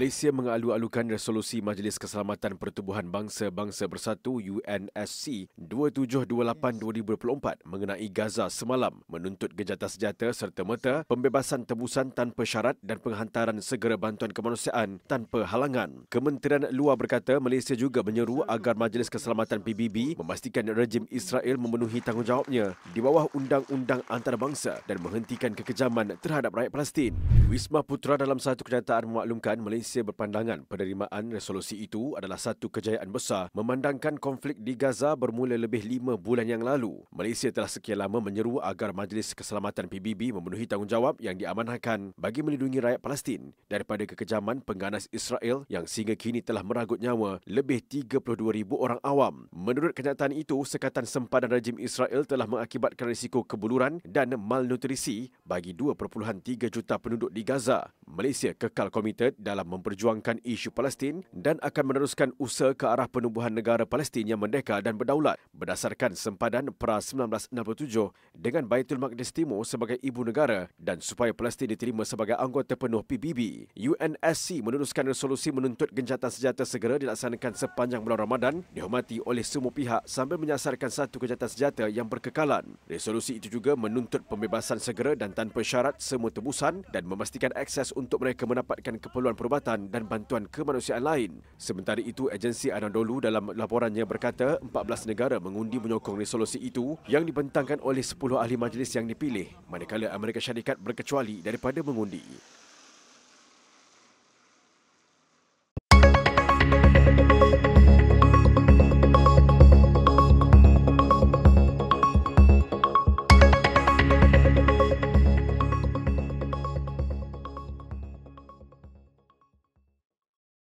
Malaysia mengalu-alukan resolusi Majlis Keselamatan Pertubuhan Bangsa-Bangsa Bersatu UNSC 2728-2024 mengenai Gaza semalam menuntut gejata senjata serta merta pembebasan tebusan tanpa syarat dan penghantaran segera bantuan kemanusiaan tanpa halangan. Kementerian Luar berkata Malaysia juga menyeru agar Majlis Keselamatan PBB memastikan rejim Israel memenuhi tanggungjawabnya di bawah undang-undang antarabangsa dan menghentikan kekejaman terhadap rakyat Palestin. Wisma Putra dalam satu kenyataan memaklumkan Malaysia Malaysia berpandangan penerimaan resolusi itu adalah satu kejayaan besar memandangkan konflik di Gaza bermula lebih lima bulan yang lalu. Malaysia telah sekian lama menyeru agar Majlis Keselamatan PBB memenuhi tanggungjawab yang diamanahkan bagi melindungi rakyat Palestin daripada kekejaman pengganas Israel yang sehingga kini telah meragut nyawa lebih 32,000 orang awam. Menurut kenyataan itu, sekatan sempadan rejim Israel telah mengakibatkan risiko kebuluran dan malnutrisi bagi 2.3 juta penduduk di Gaza. Malaysia kekal komited dalam memperjuangkan isu Palestin dan akan meneruskan usaha ke arah penubuhan negara Palestin yang merdeka dan berdaulat berdasarkan sempadan pra 1967 dengan Baitul Maqdis Timur sebagai ibu negara dan supaya Palestin diterima sebagai anggota penuh PBB. UNSC meneruskan resolusi menuntut gencatan senjata segera dilaksanakan sepanjang bulan Ramadan dihormati oleh semua pihak sambil menyasarkan satu gencatan senjata yang berkekalan. Resolusi itu juga menuntut pembebasan segera dan tanpa syarat semua tebusan dan memastikan akses untuk mereka mendapatkan keperluan perubatan perubatan dan bantuan kemanusiaan lain. Sementara itu, agensi Anadolu dalam laporannya berkata 14 negara mengundi menyokong resolusi itu yang dibentangkan oleh 10 ahli majlis yang dipilih, manakala Amerika Syarikat berkecuali daripada mengundi.